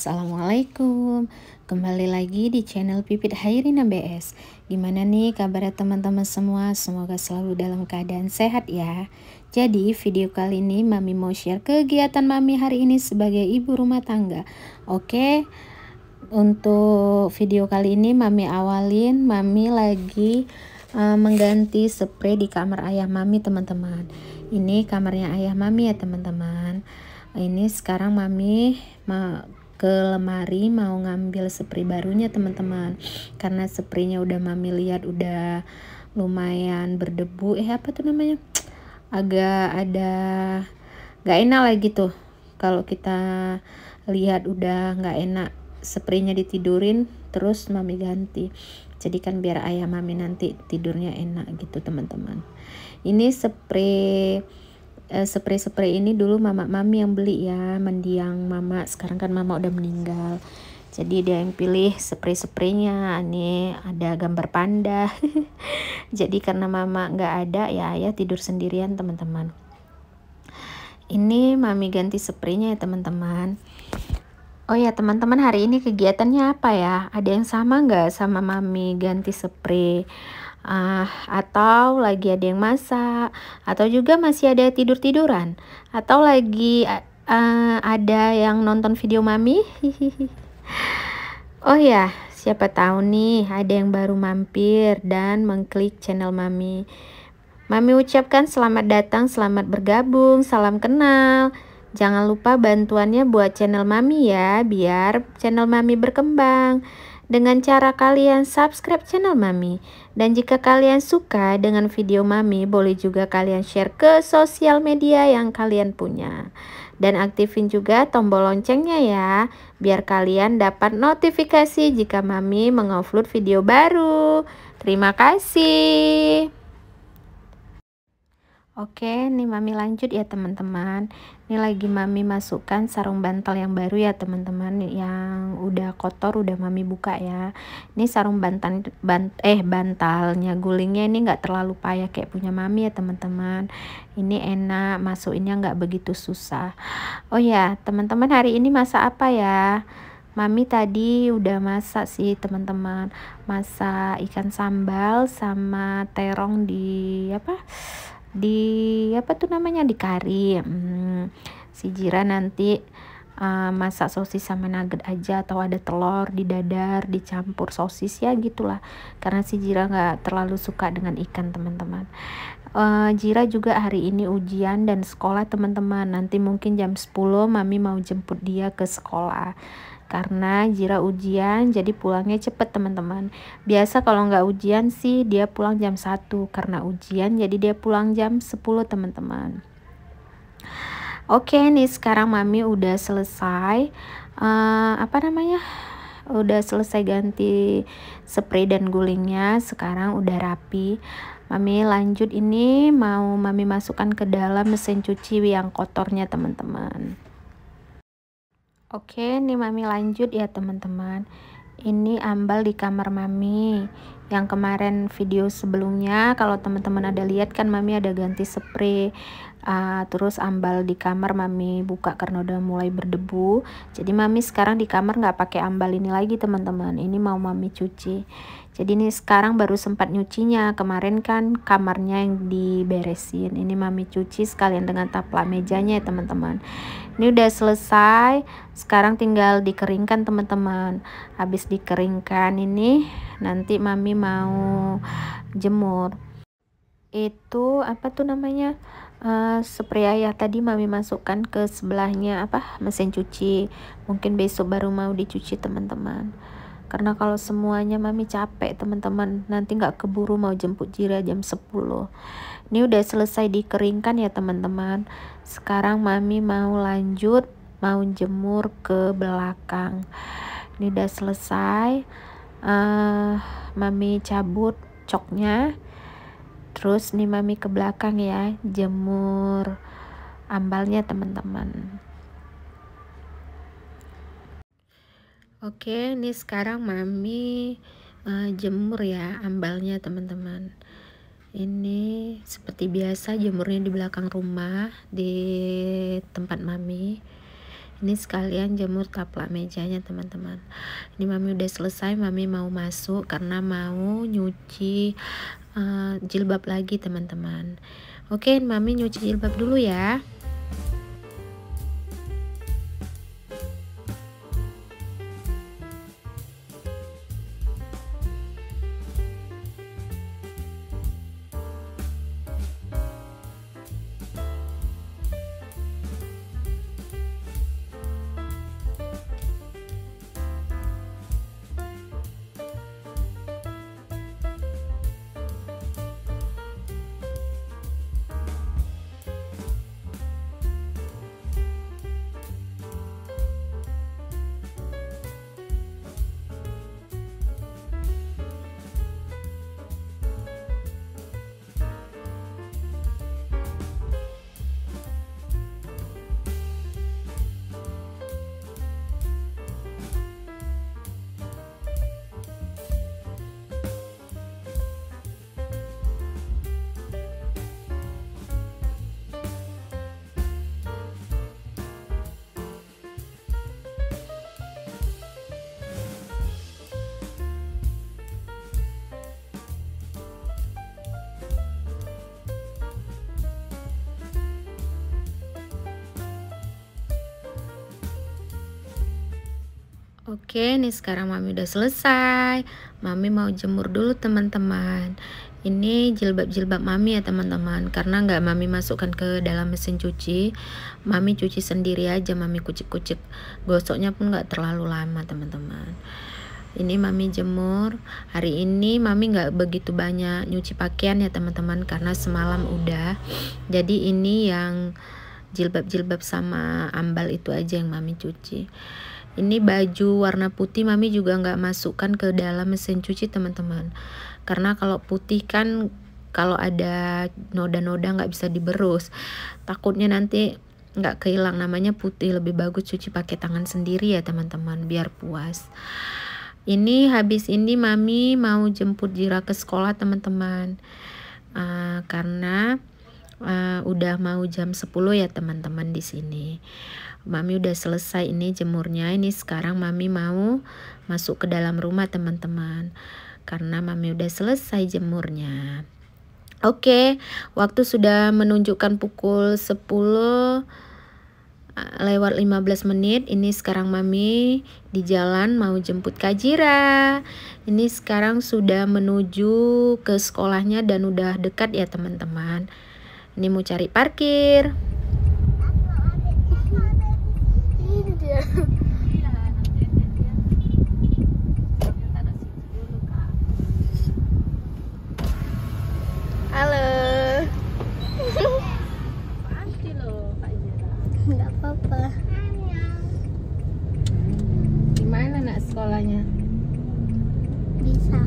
Assalamualaikum Kembali lagi di channel Pipit Hairina BS Gimana nih kabar teman-teman semua Semoga selalu dalam keadaan sehat ya Jadi video kali ini Mami mau share kegiatan Mami hari ini sebagai ibu rumah tangga Oke Untuk video kali ini Mami awalin Mami lagi uh, mengganti spray di kamar ayah Mami teman-teman Ini kamarnya ayah Mami ya teman-teman ini sekarang mami ke lemari mau ngambil spray barunya teman-teman karena spraynya udah mami lihat udah lumayan berdebu eh apa tuh namanya agak ada gak enak lagi tuh kalau kita lihat udah gak enak spraynya ditidurin terus mami ganti jadi kan biar ayah mami nanti tidurnya enak gitu teman-teman ini spray Eh, spray-spray ini dulu mama mami yang beli ya mendiang mama sekarang kan mama udah meninggal jadi dia yang pilih spray-spraynya ini ada gambar panda jadi karena mama nggak ada ya ayah tidur sendirian teman-teman ini mami ganti spraynya ya teman-teman Oh ya teman-teman hari ini kegiatannya apa ya? Ada yang sama nggak sama mami ganti spray? uh, atau lagi ada yang masak, atau juga masih ada tidur-tiduran, atau lagi uh, ada yang nonton video mami. oh ya, siapa tahu nih ada yang baru mampir dan mengklik channel mami. Mami ucapkan selamat datang, selamat bergabung, salam kenal. Jangan lupa bantuannya buat channel mami ya, biar channel mami berkembang dengan cara kalian subscribe channel Mami. Dan jika kalian suka dengan video Mami, boleh juga kalian share ke sosial media yang kalian punya. Dan aktifin juga tombol loncengnya ya, biar kalian dapat notifikasi jika Mami mengupload video baru. Terima kasih. Oke, nih Mami lanjut ya teman-teman. Ini lagi Mami masukkan sarung bantal yang baru ya teman-teman. Yang udah kotor udah Mami buka ya. Ini sarung bantal bant, eh bantalnya gulingnya ini nggak terlalu payah kayak punya Mami ya teman-teman. Ini enak, masukinnya nggak begitu susah. Oh ya, teman-teman hari ini masa apa ya? Mami tadi udah masak sih teman-teman. Masak ikan sambal sama terong di apa? di apa tuh namanya di kari hmm, si Jira nanti uh, masak sosis sama nugget aja atau ada telur di dadar dicampur sosis ya gitulah karena si Jira nggak terlalu suka dengan ikan teman-teman Uh, Jira juga hari ini ujian dan sekolah teman-teman. Nanti mungkin jam 10 Mami mau jemput dia ke sekolah. Karena Jira ujian jadi pulangnya cepet teman-teman. Biasa kalau nggak ujian sih dia pulang jam 1. Karena ujian jadi dia pulang jam 10 teman-teman. Oke nih sekarang Mami udah selesai. Uh, apa namanya? Udah selesai ganti spray dan gulingnya. Sekarang udah rapi. Mami lanjut ini mau Mami masukkan ke dalam mesin cuci yang kotornya teman-teman. Oke, ini Mami lanjut ya teman-teman. Ini ambal di kamar Mami. Yang kemarin video sebelumnya kalau teman-teman ada lihat kan Mami ada ganti spray uh, terus ambal di kamar Mami buka karena udah mulai berdebu. Jadi Mami sekarang di kamar nggak pakai ambal ini lagi teman-teman. Ini mau Mami cuci jadi ini sekarang baru sempat nyucinya kemarin kan kamarnya yang diberesin ini mami cuci sekalian dengan taplak mejanya ya teman-teman ini udah selesai sekarang tinggal dikeringkan teman-teman habis dikeringkan ini nanti mami mau jemur itu apa tuh namanya uh, spray ayah tadi mami masukkan ke sebelahnya apa mesin cuci mungkin besok baru mau dicuci teman-teman karena kalau semuanya mami capek teman-teman, nanti nggak keburu mau jemput Jira jam 10. Ini udah selesai dikeringkan ya teman-teman. Sekarang mami mau lanjut, mau jemur ke belakang. Ini udah selesai. Uh, mami cabut coknya. Terus nih mami ke belakang ya, jemur ambalnya teman-teman. Oke, ini sekarang mami uh, jemur ya ambalnya teman-teman. Ini seperti biasa jemurnya di belakang rumah di tempat mami. Ini sekalian jemur taplak mejanya teman-teman. Ini mami udah selesai, mami mau masuk karena mau nyuci uh, jilbab lagi teman-teman. Oke, mami nyuci jilbab dulu ya. Oke, ini sekarang Mami udah selesai. Mami mau jemur dulu teman-teman. Ini jilbab-jilbab Mami ya teman-teman. Karena nggak Mami masukkan ke dalam mesin cuci, Mami cuci sendiri aja. Mami kucik-kucik, gosoknya pun nggak terlalu lama teman-teman. Ini Mami jemur. Hari ini Mami nggak begitu banyak nyuci pakaian ya teman-teman karena semalam udah. Jadi ini yang jilbab-jilbab sama ambal itu aja yang Mami cuci. Ini baju warna putih mami juga nggak masukkan ke dalam mesin cuci teman-teman. Karena kalau putih kan kalau ada noda-noda nggak bisa diberus. Takutnya nanti nggak kehilang namanya putih lebih bagus cuci pakai tangan sendiri ya teman-teman biar puas. Ini habis ini mami mau jemput Jira ke sekolah teman-teman. Uh, karena uh, udah mau jam 10 ya teman-teman di sini mami udah selesai ini jemurnya ini sekarang mami mau masuk ke dalam rumah teman-teman karena mami udah selesai jemurnya Oke, waktu sudah menunjukkan pukul 10 eh, lewat 15 menit. Ini sekarang Mami di jalan mau jemput Kajira. Ini sekarang sudah menuju ke sekolahnya dan udah dekat ya teman-teman. Ini mau cari parkir. Halo. Anti lo, Kak Jera. Enggak apa-apa. Gimana nak sekolahnya? Bisa.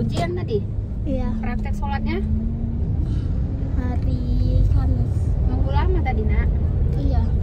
Ujian tadi? Iya. Praktek sholatnya? Hari Kamis. Nunggu lama tadi nak? Iya.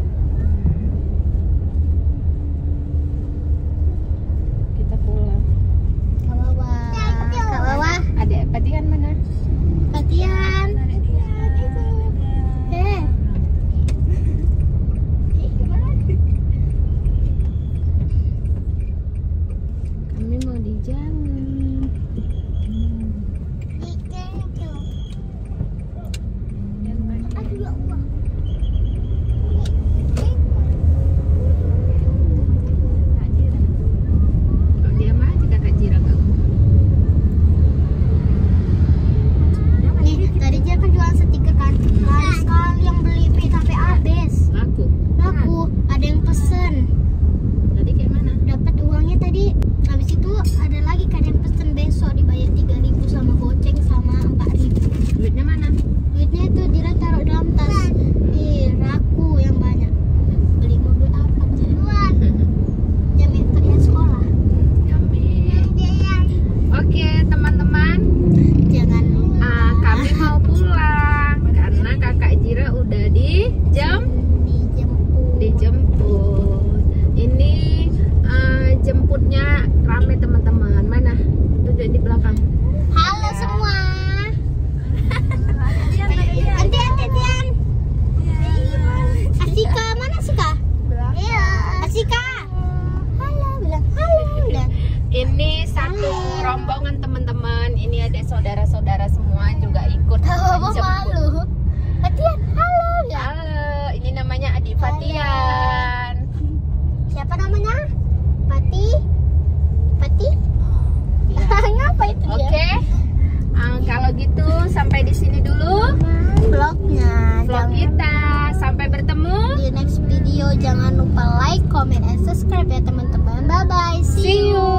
Jessica halo bilang halo bilang ini satu rombongan teman-teman ini ada saudara-saudara semua juga ikut oh, malu Fatian halo Ya. halo ini namanya Adi Fatian siapa namanya Fatih comment, and subscribe ya teman-teman. Bye-bye. See, you.